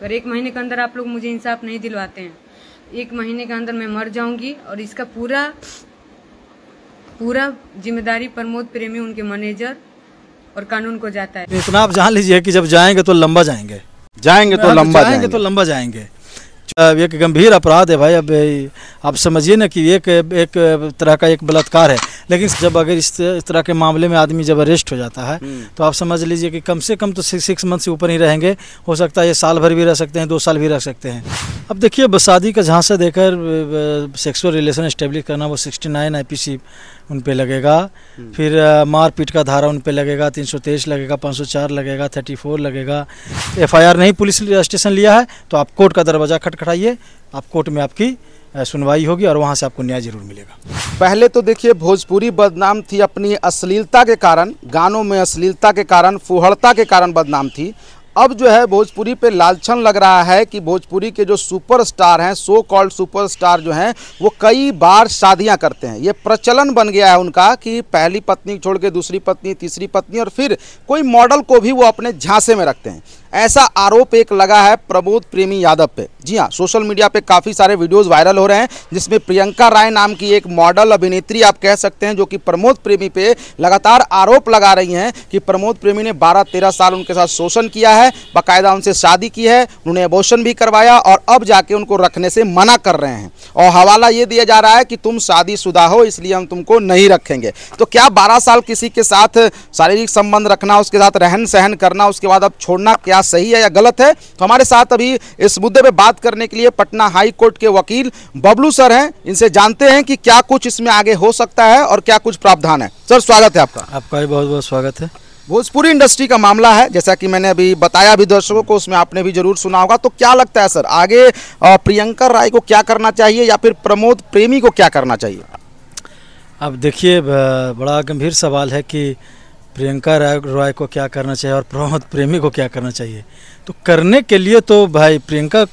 अगर एक महीने के अंदर आप लोग मुझे इंसाफ नहीं दिलवाते हैं एक महीने के अंदर मैं मर जाऊंगी और इसका पूरा पूरा जिम्मेदारी प्रमोद प्रेमी उनके मैनेजर और कानून को जाता है इतना आप जान लीजिए कि जब जाएंगे तो लंबा जाएंगे जाएंगे तो लंबा जाएंगे तो लंबा जाएंगे एक गंभीर अपराध है भाई अब आप समझिए ना कि एक एक तरह का एक बलात्कार है लेकिन जब अगर इस तरह के मामले में आदमी जब अरेस्ट हो जाता है हम्म। तो आप समझ लीजिए कि कम से कम तो सिक्स मंथ से ऊपर ही रहेंगे हो सकता है ये साल भर भी रह सकते हैं दो साल भी रह सकते हैं अब देखिए बसादी का जहाँ से देकर सेक्सुअल रिलेशन इस्टेब्लिश करना वो 69 सी उन पर लगेगा हम्म। फिर मारपीट का धारा उन पर लगेगा 323 लगेगा 504 लगेगा 34 लगेगा एफआईआर नहीं पुलिस स्टेशन लिया है तो आप कोर्ट का दरवाज़ा खटखटाइए आप कोर्ट में आपकी सुनवाई होगी और वहाँ से आपको न्याय जरूर मिलेगा पहले तो देखिए भोजपुरी बदनाम थी अपनी अश्लीलता के कारण गानों में अश्लीलता के कारण फुहड़ता के कारण बदनाम थी अब जो है भोजपुरी पे लालछन लग रहा है कि भोजपुरी के जो सुपरस्टार हैं सो कॉल्ड सुपरस्टार जो हैं वो कई बार शादियां करते हैं ये प्रचलन बन गया है उनका कि पहली पत्नी छोड़ के दूसरी पत्नी तीसरी पत्नी और फिर कोई मॉडल को भी वो अपने झांसे में रखते हैं ऐसा आरोप एक लगा है प्रमोद प्रेमी यादव पे जी हाँ सोशल मीडिया पे काफ़ी सारे वीडियोस वायरल हो रहे हैं जिसमें प्रियंका राय नाम की एक मॉडल अभिनेत्री आप कह सकते हैं जो कि प्रमोद प्रेमी पे लगातार आरोप लगा रही हैं कि प्रमोद प्रेमी ने 12-13 साल उनके साथ शोषण किया है बाकायदा उनसे शादी की है उन्होंने एबोशन भी करवाया और अब जाके उनको रखने से मना कर रहे हैं और हवाला ये दिया जा रहा है कि तुम शादी हो इसलिए हम तुमको नहीं रखेंगे तो क्या बारह साल किसी के साथ शारीरिक संबंध रखना उसके साथ रहन सहन करना उसके बाद अब छोड़ना क्या क्या सही है या गलत है तो हमारे साथ अभी इस मुद्दे पे बात करने के लिए पटना हाई कोर्ट के वकील बबलू सर हैं इनसे जानते हैं कि क्या कुछ इसमें आगे हो सकता है और क्या कुछ प्रावधान है सर स्वागत है आपका आपका भी बहुत बहुत स्वागत है भोजपुरी इंडस्ट्री का मामला है जैसा कि मैंने अभी बताया भी दर्शकों को उसमें आपने भी जरूर सुना होगा तो क्या लगता है सर आगे प्रियंका राय को क्या करना चाहिए या फिर प्रमोद प्रेमी को क्या करना चाहिए अब देखिए बड़ा गंभीर सवाल है कि प्रियंका राय रॉय को क्या करना चाहिए और प्रमोद प्रेमी को क्या करना चाहिए तो करने के लिए तो भाई प्रियंका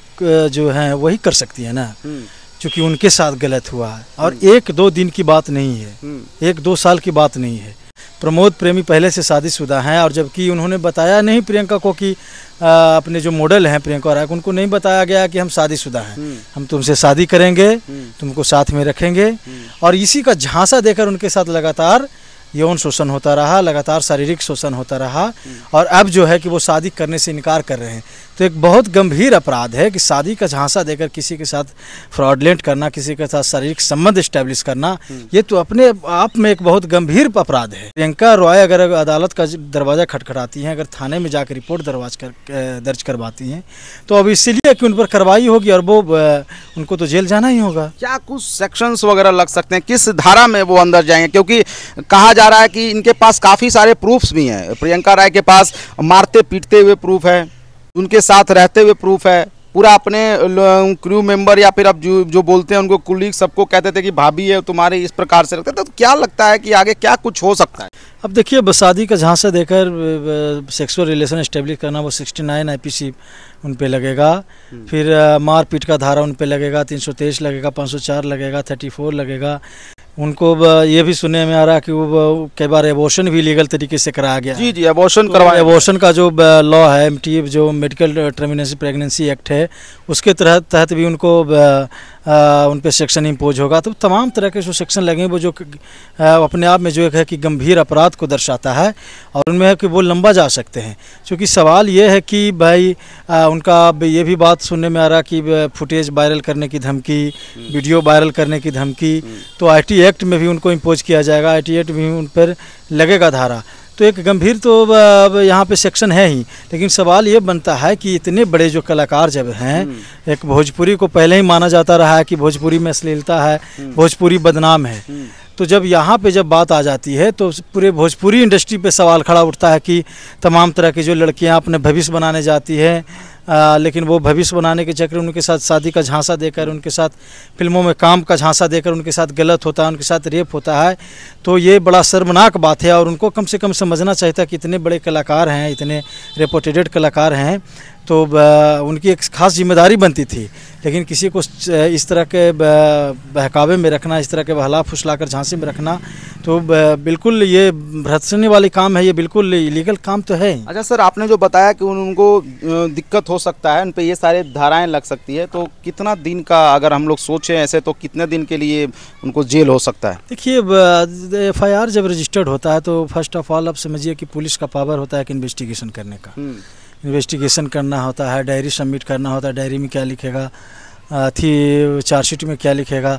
जो है वही कर सकती है ना हम्म। क्योंकि उनके साथ गलत हुआ है और हम्म। एक दो दिन की बात नहीं है हम्म। एक दो साल की बात नहीं है प्रमोद प्रेमी पहले से शादीशुदा हैं और जबकि उन्होंने बताया नहीं प्रियंका को कि आ, अपने जो मॉडल हैं प्रियंका राय उनको नहीं बताया गया कि हम शादीशुदा हैं हम तुमसे शादी करेंगे तुमको साथ में रखेंगे और इसी का झांसा देकर उनके साथ लगातार यौन शोषण होता रहा लगातार शारीरिक शोषण होता रहा हम्म। और अब जो है कि वो शादी करने से इनकार कर रहे हैं तो एक बहुत गंभीर अपराध है कि शादी का झांसा देकर किसी के साथ फ्रॉडलेंट करना किसी के साथ शारीरिक संबंध स्टैब्लिश करना हम्म। ये तो अपने आप में एक बहुत गंभीर अपराध है प्रियंका रॉय अगर अदालत का दरवाज़ा खटखटाती हैं अगर थाने में जाकर रिपोर्ट दरवाज कर दर्ज करवाती हैं तो अब इसीलिए कि उन पर कार्रवाई होगी और वो उनको तो जेल जाना ही होगा क्या कुछ सेक्शंस वगैरह लग सकते हैं किस धारा में वो अंदर जाएंगे क्योंकि कहा जा जा रहा है कि इनके पास काफ़ी सारे प्रूफ्स भी हैं प्रियंका राय के पास मारते पीटते हुए प्रूफ है उनके साथ रहते हुए प्रूफ है पूरा अपने क्रू मेंबर या फिर अब जो जो बोलते हैं उनको कुलीग सबको कहते थे कि भाभी है तुम्हारे इस प्रकार से रखते तो क्या लगता है कि आगे क्या कुछ हो सकता है अब देखिए बसादी का जहाँ से देखकर सेक्सुअल रिलेशन इस्टेब्लिश करना वो 69 नाइन आईपीसी उन पर लगेगा हम्म। फिर मारपीट का धारा उन पर लगेगा तीन लगेगा पाँच लगेगा थर्टी लगेगा उनको ये भी सुनने में आ रहा है कि वो कई बार एबोशन भी लीगल तरीके से कराया गया जी जी एबोशन तो करवाया एबोशन का जो लॉ है एम जो मेडिकल टर्मिनेशन प्रेगनेंसी एक्ट है उसके तहत तहत भी उनको उन पर सेक्शन इम्पोज होगा तो तमाम तरह के जो सेक्शन लगेंगे वो जो अपने आप में जो एक है कि गंभीर अपराध को दर्शाता है और उनमें है कि वो लंबा जा सकते हैं क्योंकि सवाल ये है कि भाई उनका उनका ये भी बात सुनने में आ रहा कि फुटेज वायरल करने की धमकी वीडियो हम्म। वायरल करने की धमकी हम्म। तो आई एक्ट में भी उनको इम्पोज किया जाएगा आई एक्ट भी उन पर लगेगा धारा तो एक गंभीर तो अब यहाँ पे सेक्शन है ही लेकिन सवाल ये बनता है कि इतने बड़े जो कलाकार जब हैं हम्म। एक भोजपुरी को पहले ही माना जाता रहा है कि भोजपुरी में अश्लीलता है हम्म। भोजपुरी बदनाम है हम्म। तो जब यहाँ पे जब बात आ जाती है तो पूरे भोजपुरी इंडस्ट्री पे सवाल खड़ा उठता है कि तमाम तरह की जो लड़कियाँ अपने भविष्य बनाने जाती हैं आ, लेकिन वो भविष्य बनाने के चक्कर उनके साथ शादी का झांसा देकर उनके साथ फिल्मों में काम का झांसा देकर उनके साथ गलत होता है उनके साथ रेप होता है तो ये बड़ा शर्मनाक बात है और उनको कम से कम समझना चाहिए था कि इतने बड़े कलाकार हैं इतने रेपोटेटेड कलाकार हैं तो उनकी एक खास जिम्मेदारी बनती थी लेकिन किसी को इस तरह के बहकावे में रखना इस तरह के बहला फुसला कर झांसी में रखना तो बिल्कुल ये भ्रतसने वाली काम है ये बिल्कुल इलीगल काम तो है अच्छा सर आपने जो बताया कि उन, उनको दिक्कत हो सकता है उन पर ये सारे धाराएं लग सकती है तो कितना दिन का अगर हम लोग सोचें ऐसे तो कितने दिन के लिए उनको जेल हो सकता है देखिए एफ जब रजिस्टर्ड होता है तो फर्स्ट ऑफ ऑल आप समझिए कि पुलिस का पावर होता है कि इन्वेस्टिगेशन करने का हम्म। इन्वेस्टिगेशन करना होता है डायरी सबमिट करना होता है डायरी में क्या लिखेगा थी चार्जशीट में क्या लिखेगा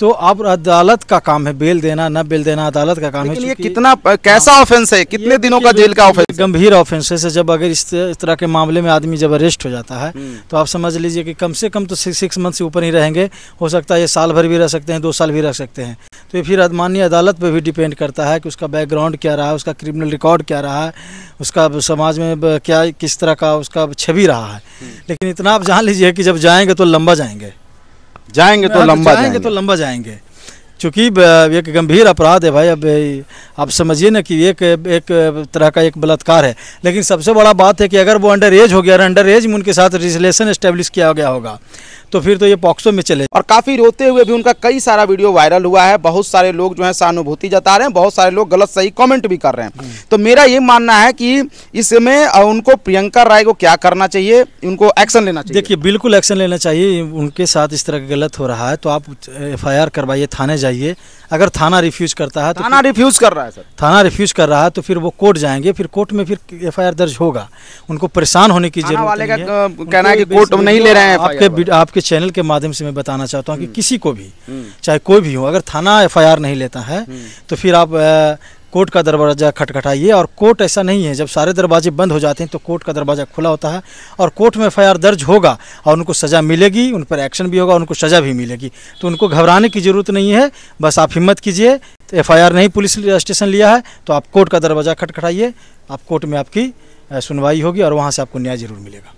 तो अब अदालत का काम है बेल देना न बेल देना अदालत का काम है ये कितना कैसा ऑफेंस हाँ। है कितने दिनों का जेल का ऑफेंस गंभीर ऑफेंस है जब अगर इस तरह के मामले में आदमी जब अरेस्ट हो जाता है हम्म। तो आप समझ लीजिए कि कम से कम तो सिक्स मंथ से ऊपर ही रहेंगे हो सकता है ये साल भर भी रह सकते हैं दो साल भी रह सकते हैं तो ये फिर माननीय अदालत पर भी डिपेंड करता है कि उसका बैकग्राउंड क्या रहा है उसका क्रिमिनल रिकॉर्ड क्या रहा है उसका समाज में क्या किस तरह का उसका छवि रहा है हम्म। लेकिन इतना आप जान लीजिए कि जब जाएंगे तो लंबा जाएंगे जाएंगे तो लंबा जाएंगे तो लंबा जाएंगे चूँकि एक गंभीर अपराध है भाई अब आप समझिए ना कि एक एक तरह का एक बलात्कार है लेकिन सबसे बड़ा बात है कि अगर वो अंडर एज हो गया अंडर एज में उनके साथ रिलेशन इस्टेब्लिश किया गया होगा तो फिर तो ये पॉक्सो में चले और काफ़ी रोते हुए भी उनका कई सारा वीडियो वायरल हुआ है बहुत सारे लोग जो है सहानुभूति जता रहे हैं बहुत सारे लोग गलत सही कमेंट भी कर रहे हैं हम्म। तो मेरा ये मानना है कि इसमें उनको प्रियंका राय को क्या करना चाहिए उनको एक्शन लेना चाहिए देखिए बिल्कुल एक्शन लेना चाहिए उनके साथ इस तरह गलत हो रहा है तो आप एफ करवाइए थाने जाइए अगर थाना रिफ्यूज करता है तो थाना रिफ्यूज कर रहा है सर थाना रिफ्यूज कर रहा है तो फिर वो कोर्ट जाएंगे फिर कोर्ट में फिर एफ दर्ज होगा उनको परेशान होने की जरूरत वाले का कहना है कि कोर्ट नहीं ले रहे हैं आपके आपके चैनल के माध्यम से मैं बताना चाहता हूँ कि हम्म। किसी को भी हम्म। चाहे कोई भी हो अगर थाना एफ नहीं लेता है हम्म। तो फिर आप कोर्ट का दरवाज़ा खटखटाइए और कोर्ट ऐसा नहीं है जब सारे दरवाजे बंद हो जाते हैं तो कोर्ट का दरवाज़ा खुला होता है और कोर्ट में एफ दर्ज होगा और उनको सज़ा मिलेगी उन पर एक्शन भी होगा उनको सज़ा भी मिलेगी तो उनको घबराने की ज़रूरत नहीं है बस आप हिम्मत कीजिए तो एफ नहीं पुलिस स्टेशन लिया है तो आप कोर्ट का दरवाज़ा खटखटाइए आप कोर्ट में आपकी सुनवाई होगी और वहाँ से आपको न्याय ज़रूर मिलेगा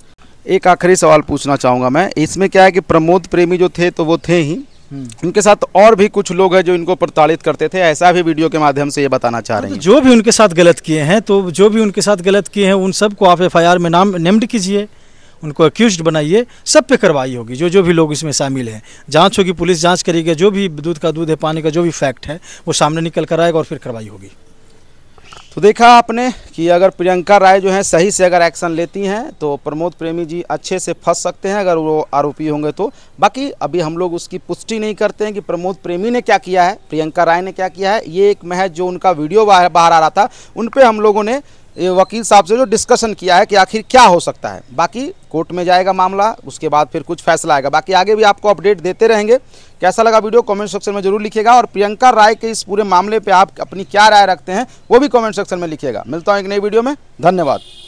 एक आखिरी सवाल पूछना चाहूँगा मैं इसमें क्या है कि प्रमोद प्रेमी जो थे तो वो थे ही इनके साथ और भी कुछ लोग हैं जो इनको प्रताड़ित करते थे ऐसा भी वीडियो के माध्यम से ये बताना चाह तो रहे हैं जो भी उनके साथ गलत किए हैं तो जो भी उनके साथ गलत किए हैं उन सबको आप एफ में नाम नेम्ड कीजिए उनको एक्यूज बनाइए सब पे कार्रवाई होगी जो जो भी लोग इसमें शामिल हैं जांच होगी पुलिस जांच करेगी जो भी दूध का दूध है पानी का जो भी फैक्ट है वो सामने निकल कर आएगा और फिर कार्रवाई होगी तो देखा आपने कि अगर प्रियंका राय जो है सही से अगर एक्शन लेती हैं तो प्रमोद प्रेमी जी अच्छे से फंस सकते हैं अगर वो आरोपी होंगे तो बाकी अभी हम लोग उसकी पुष्टि नहीं करते हैं कि प्रमोद प्रेमी ने क्या किया है प्रियंका राय ने क्या किया है ये एक महज जो उनका वीडियो बाहर आ रहा था उन पर हम लोगों ने ये वकील साहब से जो डिस्कशन किया है कि आखिर क्या हो सकता है बाकी कोर्ट में जाएगा मामला उसके बाद फिर कुछ फैसला आएगा बाकी आगे भी आपको अपडेट देते रहेंगे कैसा लगा वीडियो कमेंट सेक्शन में जरूर लिखिएगा और प्रियंका राय के इस पूरे मामले पे आप अपनी क्या राय रखते हैं वो भी कमेंट सेक्शन में लिखिएगा मिलता हूँ एक नई वीडियो में धन्यवाद